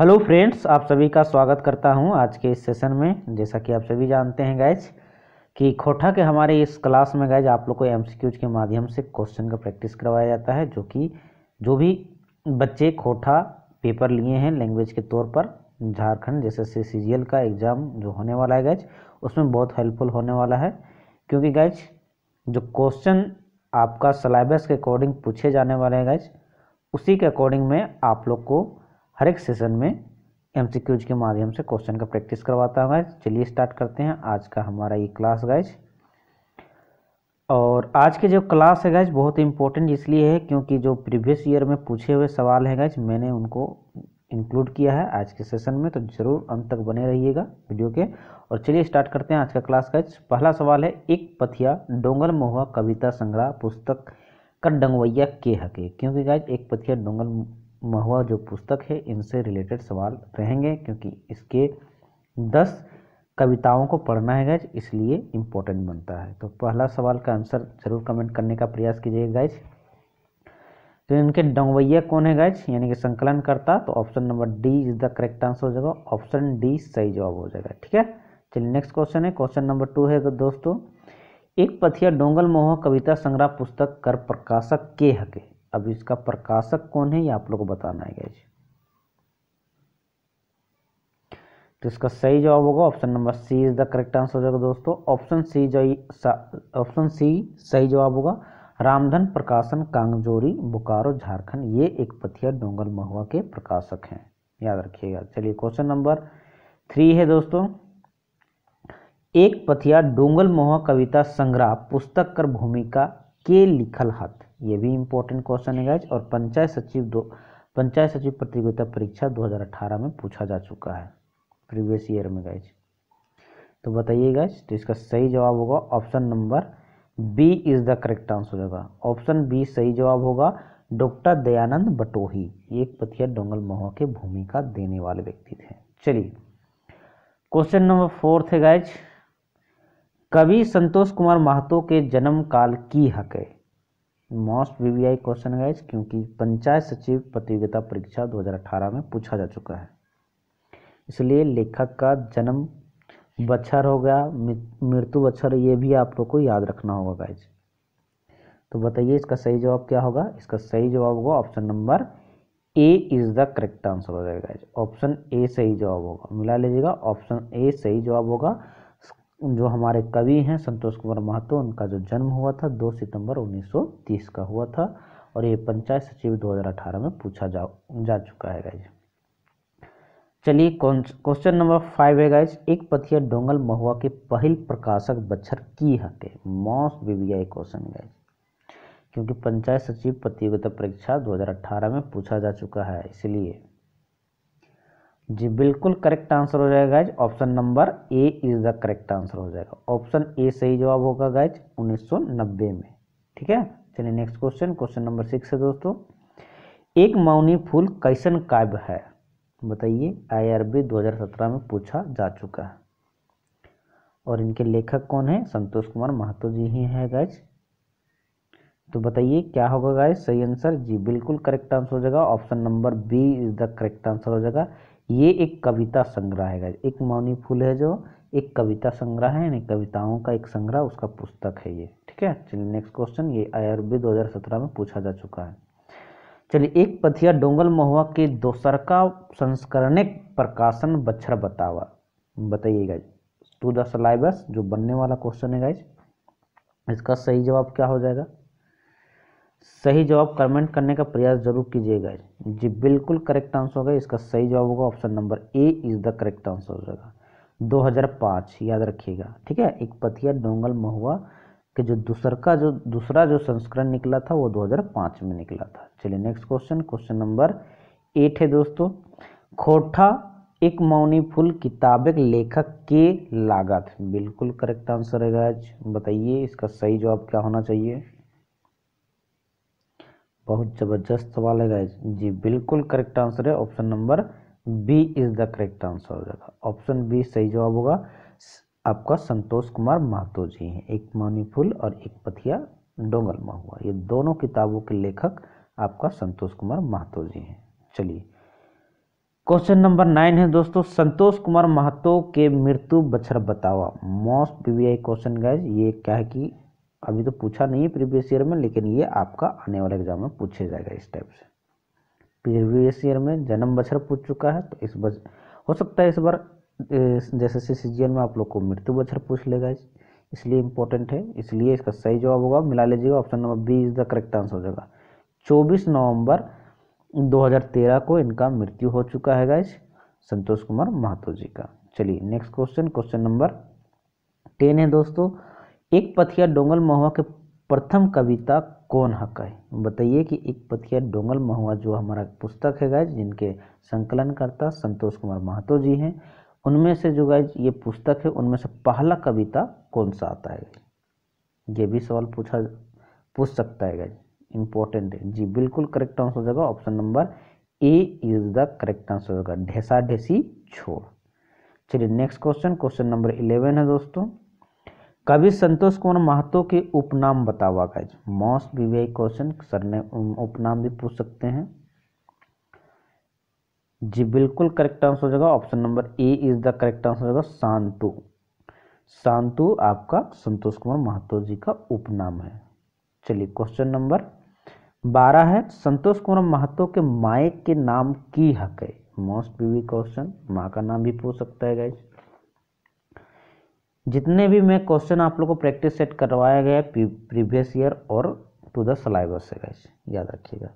hello friends आप सभी का स्वागत करता हूं आज के इस सेशन में जैसा कि आप सभी जानते हैं गैज कि खोटा के हमारे इस क्लास में गैज आप लोग को एमसीक्यूज के माध्यम से क्वेश्चन का प्रैक्टिस करवाया जाता है जो कि जो भी बच्चे खोटा पेपर लिए हैं लैंग्वेज के तौर पर झारखंड जैसे सी सी का एग्ज़ाम जो होने वाला है गैज उसमें बहुत हेल्पफुल होने वाला है क्योंकि गैज जो क्वेश्चन आपका सलेबस के अकॉर्डिंग पूछे जाने वाले हैं गैज उसी के अकॉर्डिंग में आप लोग को हर एक सेशन में एम के माध्यम से क्वेश्चन का प्रैक्टिस करवाता हूँ गाइज चलिए स्टार्ट करते हैं आज का हमारा ये क्लास गाइज और आज के जो क्लास है गाइज बहुत इंपॉर्टेंट इसलिए है क्योंकि जो प्रीवियस ईयर में पूछे हुए सवाल हैं गाइज मैंने उनको इंक्लूड किया है आज के सेशन में तो ज़रूर अंत तक बने रहिएगा वीडियो के और चलिए स्टार्ट करते हैं आज का क्लास गाइज पहला सवाल है एक पथिया डोंगल महुआ कविता संग्रह पुस्तक का डंगवैया के हके क्योंकि गाइज एक पथिया डोंगल महुआ जो पुस्तक है इनसे रिलेटेड सवाल रहेंगे क्योंकि इसके दस कविताओं को पढ़ना है गैज इसलिए इम्पोर्टेंट बनता है तो पहला सवाल का आंसर जरूर कमेंट करने का प्रयास कीजिएगा गैज तो इनके डोंगवैया कौन है गैज यानी कि संकलन करता तो option number D is the correct answer हो जाएगा ऑप्शन डी सही जवाब हो जाएगा ठीक है चलिए नेक्स्ट क्वेश्चन है क्वेश्चन नंबर टू है तो दोस्तों एक पथिया डोंगल मोह कविता संग्रह पुस्तक कर प्रकाशक के हके अब इसका प्रकाशक कौन है ये आप लोग को बताना है गैज तो इसका सही जवाब होगा option number C is the correct answer हो जाएगा दोस्तों ऑप्शन सी जो ऑप्शन सी सही जवाब होगा रामधन प्रकाशन कांगजोरी बोकारो झारखंड ये एक पथिया डोंगल महुआ के प्रकाशक हैं याद रखिएगा चलिए क्वेश्चन नंबर थ्री है दोस्तों एक पथिया डोंगल महुआ कविता संग्रह पुस्तक कर भूमिका के लिखल हत ये भी इम्पोर्टेंट क्वेश्चन है गाइज और पंचायत सचिव दो पंचायत सचिव प्रतियोगिता परीक्षा 2018 में पूछा जा चुका है प्रीवियस ईयर में गाइज तो बताइए गाइज तो इसका सही जवाब होगा option number B is the correct answer होगा ऑप्शन बी सही जवाब होगा डॉक्टर दयानंद बटोही एक पथिया डोंगल महुआ के भूमिका देने वाले व्यक्ति थे चलिए क्वेश्चन नंबर फोर्थ है गाइज कवि संतोष कुमार महतो के जन्म काल की हक है मोस्ट वीवीआई क्वेश्चन है क्योंकि पंचायत सचिव प्रतियोगिता परीक्षा 2018 में पूछा जा चुका है इसलिए लेखक का जन्म बच्छर हो गया मृत्यु बच्छर ये भी आप लोग को याद रखना होगा गाइज तो बताइए इसका सही जवाब क्या होगा इसका सही जवाब होगा option number A is the correct answer हो जाएगा ऑप्शन ए सही जवाब होगा मिला लीजिएगा ऑप्शन ए सही जवाब होगा जो हमारे कवि हैं संतोष कुमार महतो उनका जो जन्म हुआ था दो सितंबर 1930 का हुआ था और ये पंचायत सचिव 2018 में पूछा जा जा चुका है गाइज चलिए क्वेश्चन नंबर फाइव है गाइज एक पथिया डोंगल महुआ के पहल प्रकाशक बच्छर की हके मॉस बीबीआई क्वेश्चन गाइज क्योंकि पंचायत सचिव प्रतियोगिता परीक्षा 2018 में पूछा जा चुका है इसलिए जी बिल्कुल करेक्ट आंसर हो जाएगा guys option number A is the correct answer हो जाएगा ऑप्शन ए सही जवाब होगा गाइज 1990 में ठीक है चलिए next question question number six है दोस्तों एक माउनी फूल कैसन काव्य है बताइए आईआरबी 2017 में पूछा जा चुका है और इनके लेखक कौन है संतोष कुमार महतो जी ही है गाइज तो बताइए क्या होगा गाइज सही आंसर जी बिल्कुल करेक्ट आंसर हो जाएगा option number B is the correct answer हो जाएगा ये एक कविता संग्रह है एक मौनी फूल है जो एक कविता संग्रह है यानी कविताओं का एक संग्रह उसका पुस्तक है ये ठीक है चलिए नेक्स्ट क्वेश्चन ये आयुर्वेद 2017 में पूछा जा चुका है चलिए एक पथिया डोंगल महुआ के का संस्करण प्रकाशन बच्छर बतावा बताइए गाइज टू द सलाइबस जो बनने वाला क्वेश्चन है गाइज इसका सही जवाब क्या हो जाएगा सही जवाब कमेंट करने का प्रयास जरूर कीजिएगा जी बिल्कुल करेक्ट आंसर होगा इसका सही जवाब होगा option number A is the correct answer हो जाएगा 2005 याद रखिएगा ठीक है एक पथिया डोंगल महुआ के जो दूसर का जो दूसरा जो संस्करण निकला था वो 2005 में निकला था चलिए next question question number eight है दोस्तों खोटा एक मौनी फुल किताबक लेखक के लागत बिल्कुल करेक्ट आंसर है बताइए इसका सही जवाब क्या होना चाहिए बहुत ज़बरदस्त सवाल है गाइज जी बिल्कुल करेक्ट आंसर है option number B is the correct answer हो जाएगा ऑप्शन बी सही जवाब होगा आपका संतोष कुमार महतो जी हैं एक मानीफुल और एक पथिया डोंगल महुआ ये दोनों किताबों के लेखक आपका संतोष कुमार महतो जी हैं चलिए क्वेश्चन नंबर नाइन है दोस्तों संतोष कुमार महतो के मृत्यु बछर बतावा मोस्ट पीवीआई क्वेश्चन गाइज ये क्या है कि अभी तो पूछा नहीं है प्रीवियस ईयर में लेकिन ये आपका आने वाले एग्जाम में पूछे जाएगा इस टाइप से प्रीवियस ईयर में जन्म बछर पूछ चुका है तो इस बच हो सकता है इस बार जैसे सी सी में आप लोग को मृत्यु बछर पूछ लेगा इसलिए इम्पोर्टेंट है इसलिए इसका सही जवाब होगा मिला लीजिएगा option number B is the correct answer हो जाएगा चौबीस नवंबर 2013 को इनका मृत्यु हो चुका है गाइज संतोष कुमार महतो जी का चलिए next question question number ten है दोस्तों एक पथिया डोंगल महुआ के प्रथम कविता कौन हक है बताइए कि एक पथिया डोंगल महुआ जो हमारा पुस्तक है गाय जिनके संकलनकर्ता संतोष कुमार महतो जी हैं उनमें से जो गाय ये पुस्तक है उनमें से पहला कविता कौन सा आता है ये भी सवाल पूछा पूछ सकता है गाइज इम्पोर्टेंट है जी बिल्कुल करेक्ट आंसर हो जाएगा option number A is the correct answer होगा ढेसा ढेसी छोड़ चलिए next question question number eleven है दोस्तों कवि संतोष कुमार महतो के उपनाम बतावा guys most VVI question sir ने उपनाम भी पूछ सकते हैं जी बिल्कुल करेक्ट आंसर हो जाएगा option number A is the correct answer हो जाएगा शांतु शांतु आपका संतोष कुमार महतो जी का उपनाम है चलिए क्वेश्चन नंबर बारह है संतोष कुमार महतो के माए के नाम की हक है मोस्ट बीवी क्वेश्चन माँ का नाम भी पूछ सकता है गाइज जितने भी मैं क्वेश्चन आप लोग को प्रैक्टिस सेट करवाया गया है प्रीवियस ईयर और टू द सलाइबस से गैस याद रखिएगा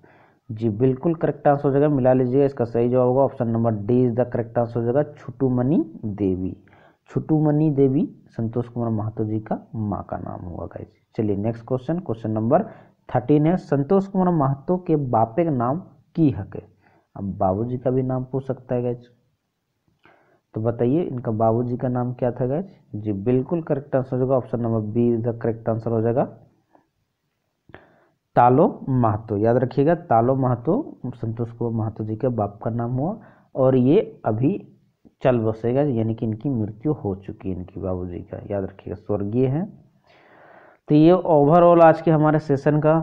जी बिल्कुल करेक्ट आंसर हो जाएगा मिला लीजिएगा इसका सही जवाब होगा option number D is the correct answer हो जाएगा मनी देवी मनी देवी संतोष कुमार महातो जी का माँ का नाम हुआ गाइज चलिए next question question number thirteen है संतोष कुमार महतो के बापे का नाम की हक है अब बाबू का भी नाम पूछ सकता है गाइज तो बताइए इनका बाबूजी का नाम क्या था गैज जी बिल्कुल करेक्ट आंसर हो जाएगा option number B is the correct answer हो जाएगा तालो महतो याद रखिएगा तालो महतो संतोष कुमार महतो जी के बाप का नाम हुआ और ये अभी चल बसेगा यानी कि इनकी मृत्यु हो चुकी है इनकी बाबूजी का याद रखिएगा स्वर्गीय है तो ये ओवरऑल आज के हमारे सेशन का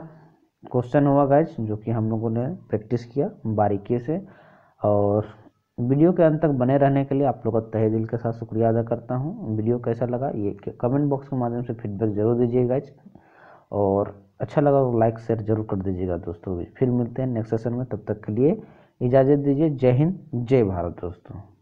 क्वेश्चन हुआ गैज जो कि हम लोगों ने प्रैक्टिस किया बारीकी से और वीडियो के अंत तक बने रहने के लिए आप लोगों का तहे दिल के साथ शुक्रिया अदा करता हूँ वीडियो कैसा लगा ये कमेंट बॉक्स के माध्यम से फीडबैक जरूर दीजिएगा और अच्छा लगा तो लाइक शेयर जरूर कर दीजिएगा दोस्तों फिर मिलते हैं नेक्स्ट सेशन में तब तक के लिए इजाज़त दीजिए जय हिंद जय भारत दोस्तों